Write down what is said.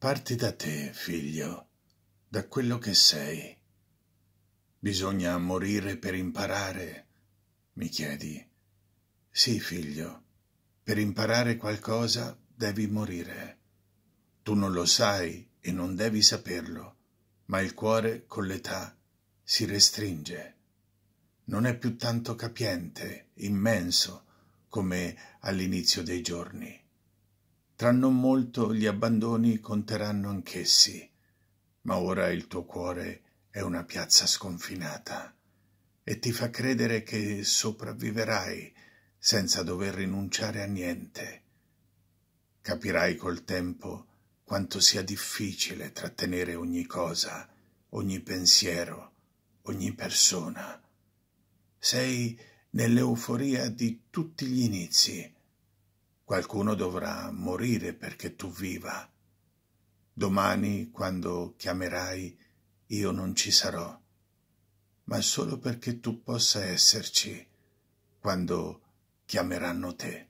Parti da te, figlio, da quello che sei. Bisogna morire per imparare, mi chiedi. Sì, figlio, per imparare qualcosa devi morire. Tu non lo sai e non devi saperlo, ma il cuore con l'età si restringe. Non è più tanto capiente, immenso, come all'inizio dei giorni tra non molto gli abbandoni conteranno anch'essi, ma ora il tuo cuore è una piazza sconfinata e ti fa credere che sopravviverai senza dover rinunciare a niente. Capirai col tempo quanto sia difficile trattenere ogni cosa, ogni pensiero, ogni persona. Sei nell'euforia di tutti gli inizi, Qualcuno dovrà morire perché tu viva. Domani, quando chiamerai, io non ci sarò, ma solo perché tu possa esserci quando chiameranno te.